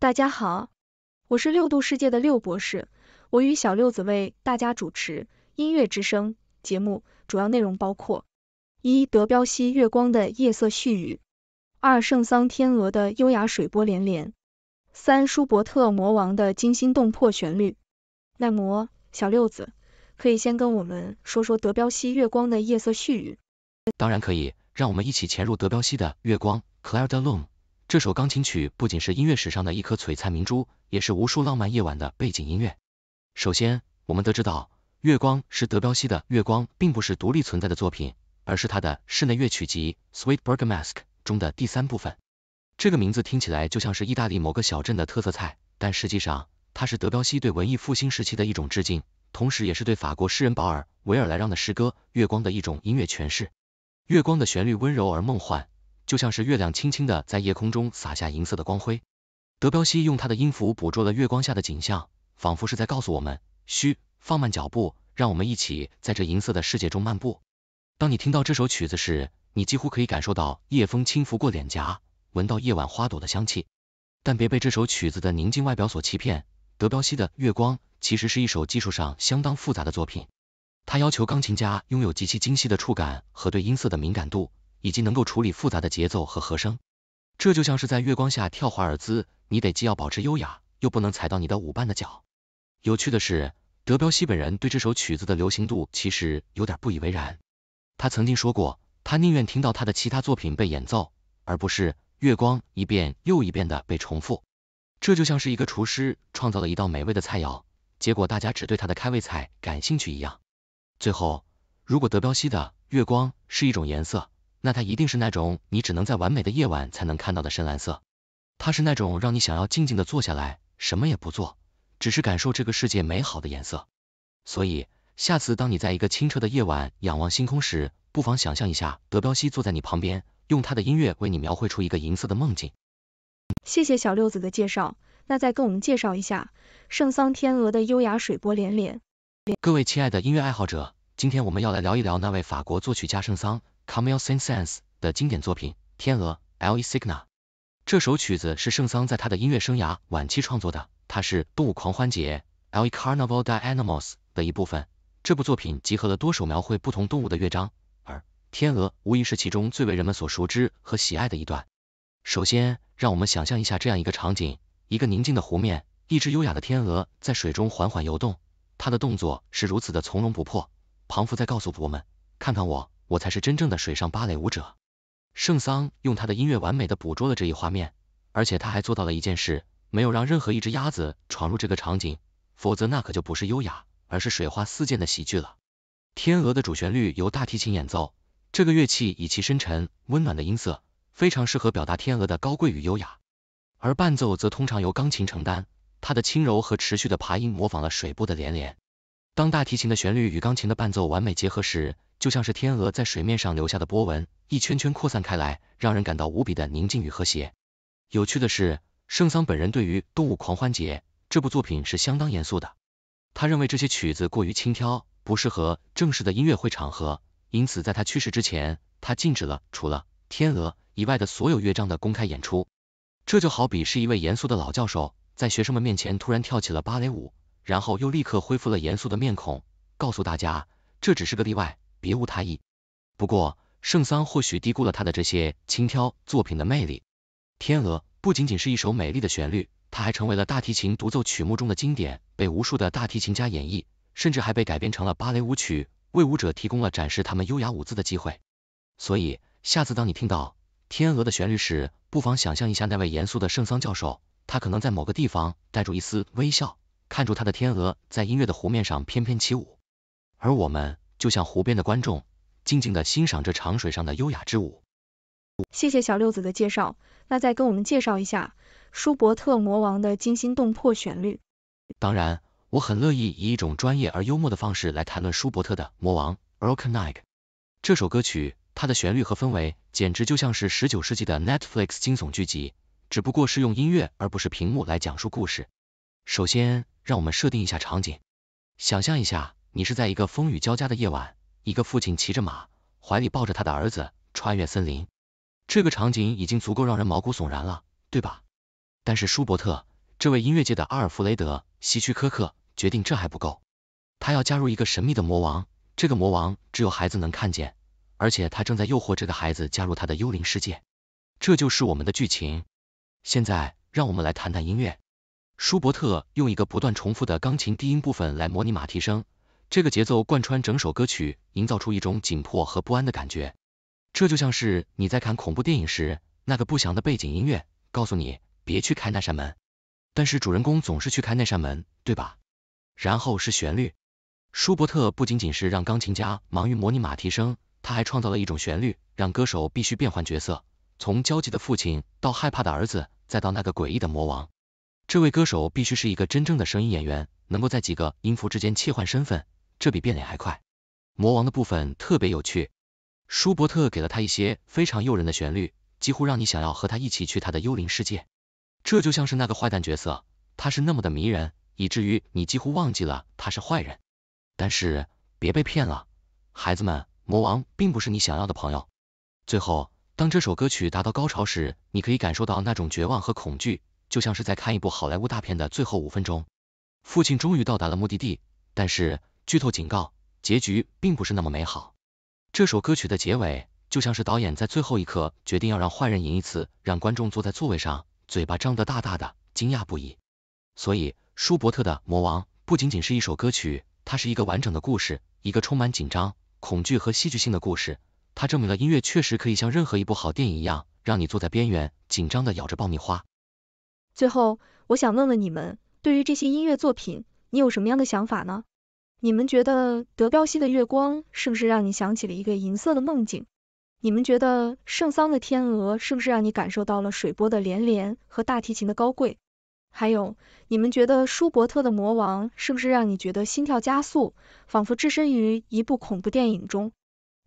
大家好，我是六度世界的六博士，我与小六子为大家主持音乐之声节目，主要内容包括：一、德彪西《月光》的夜色絮语；二、圣桑《天鹅》的优雅水波连连；三、舒伯特《魔王》的惊心动魄旋律。那么，小六子，可以先跟我们说说德彪西《月光》的夜色絮语？当然可以，让我们一起潜入德彪西的《月光》（Clair de Lune）。这首钢琴曲不仅是音乐史上的一颗璀璨明珠，也是无数浪漫夜晚的背景音乐。首先，我们得知到，《月光》是德彪西的，《月光》并不是独立存在的作品，而是他的室内乐曲集《s w e e t Bergamasque》中的第三部分。这个名字听起来就像是意大利某个小镇的特色菜，但实际上，它是德彪西对文艺复兴时期的一种致敬，同时也是对法国诗人保尔·维尔莱让的诗歌《月光》的一种音乐诠释。月光的旋律温柔而梦幻。就像是月亮轻轻的在夜空中洒下银色的光辉，德彪西用他的音符捕捉了月光下的景象，仿佛是在告诉我们，嘘，放慢脚步，让我们一起在这银色的世界中漫步。当你听到这首曲子时，你几乎可以感受到夜风轻拂过脸颊，闻到夜晚花朵的香气。但别被这首曲子的宁静外表所欺骗，德彪西的《月光》其实是一首技术上相当复杂的作品，它要求钢琴家拥有极其精细的触感和对音色的敏感度。以及能够处理复杂的节奏和和声，这就像是在月光下跳华尔兹，你得既要保持优雅，又不能踩到你的舞伴的脚。有趣的是，德彪西本人对这首曲子的流行度其实有点不以为然。他曾经说过，他宁愿听到他的其他作品被演奏，而不是月光一遍又一遍的被重复。这就像是一个厨师创造了一道美味的菜肴，结果大家只对他的开胃菜感兴趣一样。最后，如果德彪西的月光是一种颜色，那它一定是那种你只能在完美的夜晚才能看到的深蓝色，它是那种让你想要静静的坐下来，什么也不做，只是感受这个世界美好的颜色。所以，下次当你在一个清澈的夜晚仰望星空时，不妨想象一下德彪西坐在你旁边，用他的音乐为你描绘出一个银色的梦境。谢谢小六子的介绍，那再跟我们介绍一下圣桑天鹅的优雅水波涟涟。各位亲爱的音乐爱好者，今天我们要来聊一聊那位法国作曲家圣桑。Camille Saint-Saens 的经典作品《天鹅》Le c i g n e 这首曲子是圣桑在他的音乐生涯晚期创作的，它是《动物狂欢节》Le Carnaval d e a n i m a l s 的一部分。这部作品集合了多首描绘不同动物的乐章，而《天鹅》无疑是其中最为人们所熟知和喜爱的一段。首先，让我们想象一下这样一个场景：一个宁静的湖面，一只优雅的天鹅在水中缓缓游动，它的动作是如此的从容不迫。仿佛在告诉我们：“看看我。”我才是真正的水上芭蕾舞者。圣桑用他的音乐完美的捕捉了这一画面，而且他还做到了一件事，没有让任何一只鸭子闯入这个场景，否则那可就不是优雅，而是水花四溅的喜剧了。天鹅的主旋律由大提琴演奏，这个乐器以其深沉、温暖的音色，非常适合表达天鹅的高贵与优雅。而伴奏则通常由钢琴承担，它的轻柔和持续的琶音模仿了水波的涟涟。当大提琴的旋律与钢琴的伴奏完美结合时，就像是天鹅在水面上留下的波纹，一圈圈扩散开来，让人感到无比的宁静与和谐。有趣的是，圣桑本人对于《动物狂欢节》这部作品是相当严肃的，他认为这些曲子过于轻佻，不适合正式的音乐会场合，因此在他去世之前，他禁止了除了《天鹅》以外的所有乐章的公开演出。这就好比是一位严肃的老教授在学生们面前突然跳起了芭蕾舞。然后又立刻恢复了严肃的面孔，告诉大家这只是个例外，别无他意。不过圣桑或许低估了他的这些轻佻作品的魅力。《天鹅》不仅仅是一首美丽的旋律，它还成为了大提琴独奏曲目中的经典，被无数的大提琴家演绎，甚至还被改编成了芭蕾舞曲，为舞者提供了展示他们优雅舞姿的机会。所以，下次当你听到《天鹅》的旋律时，不妨想象一下那位严肃的圣桑教授，他可能在某个地方带着一丝微笑。看着他的天鹅在音乐的湖面上翩翩起舞，而我们就像湖边的观众，静静的欣赏着长水上的优雅之舞。谢谢小六子的介绍，那再跟我们介绍一下舒伯特《魔王》的惊心动魄旋律。当然，我很乐意以一种专业而幽默的方式来谈论舒伯特的《魔王》《e r l k n i g 这首歌曲，它的旋律和氛围简直就像是十九世纪的 Netflix 惊悚剧集，只不过是用音乐而不是屏幕来讲述故事。首先，让我们设定一下场景，想象一下，你是在一个风雨交加的夜晚，一个父亲骑着马，怀里抱着他的儿子，穿越森林。这个场景已经足够让人毛骨悚然了，对吧？但是舒伯特，这位音乐界的阿尔弗雷德·希区柯克，决定这还不够，他要加入一个神秘的魔王，这个魔王只有孩子能看见，而且他正在诱惑这个孩子加入他的幽灵世界。这就是我们的剧情。现在，让我们来谈谈音乐。舒伯特用一个不断重复的钢琴低音部分来模拟马蹄声，这个节奏贯穿整首歌曲，营造出一种紧迫和不安的感觉。这就像是你在看恐怖电影时，那个不祥的背景音乐，告诉你别去开那扇门，但是主人公总是去开那扇门，对吧？然后是旋律，舒伯特不仅仅是让钢琴家忙于模拟马蹄声，他还创造了一种旋律，让歌手必须变换角色，从焦急的父亲到害怕的儿子，再到那个诡异的魔王。这位歌手必须是一个真正的声音演员，能够在几个音符之间切换身份，这比变脸还快。魔王的部分特别有趣，舒伯特给了他一些非常诱人的旋律，几乎让你想要和他一起去他的幽灵世界。这就像是那个坏蛋角色，他是那么的迷人，以至于你几乎忘记了他是坏人。但是别被骗了，孩子们，魔王并不是你想要的朋友。最后，当这首歌曲达到高潮时，你可以感受到那种绝望和恐惧。就像是在看一部好莱坞大片的最后五分钟，父亲终于到达了目的地，但是剧透警告，结局并不是那么美好。这首歌曲的结尾就像是导演在最后一刻决定要让坏人赢一次，让观众坐在座位上，嘴巴张得大大的，惊讶不已。所以，舒伯特的《魔王》不仅仅是一首歌曲，它是一个完整的故事，一个充满紧张、恐惧和戏剧性的故事。它证明了音乐确实可以像任何一部好电影一样，让你坐在边缘，紧张的咬着爆米花。最后，我想问问你们，对于这些音乐作品，你有什么样的想法呢？你们觉得德彪西的《月光》是不是让你想起了一个银色的梦境？你们觉得圣桑的《天鹅》是不是让你感受到了水波的涟涟和大提琴的高贵？还有，你们觉得舒伯特的《魔王》是不是让你觉得心跳加速，仿佛置身于一部恐怖电影中？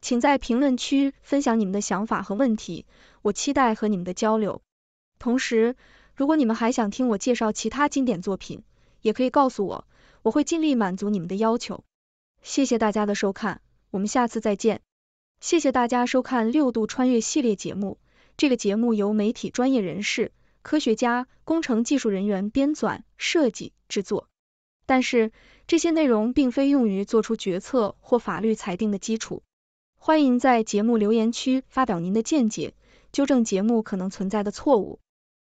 请在评论区分享你们的想法和问题，我期待和你们的交流，同时。如果你们还想听我介绍其他经典作品，也可以告诉我，我会尽力满足你们的要求。谢谢大家的收看，我们下次再见。谢谢大家收看《六度穿越》系列节目，这个节目由媒体专业人士、科学家、工程技术人员编纂、设计、制作，但是这些内容并非用于做出决策或法律裁定的基础。欢迎在节目留言区发表您的见解，纠正节目可能存在的错误。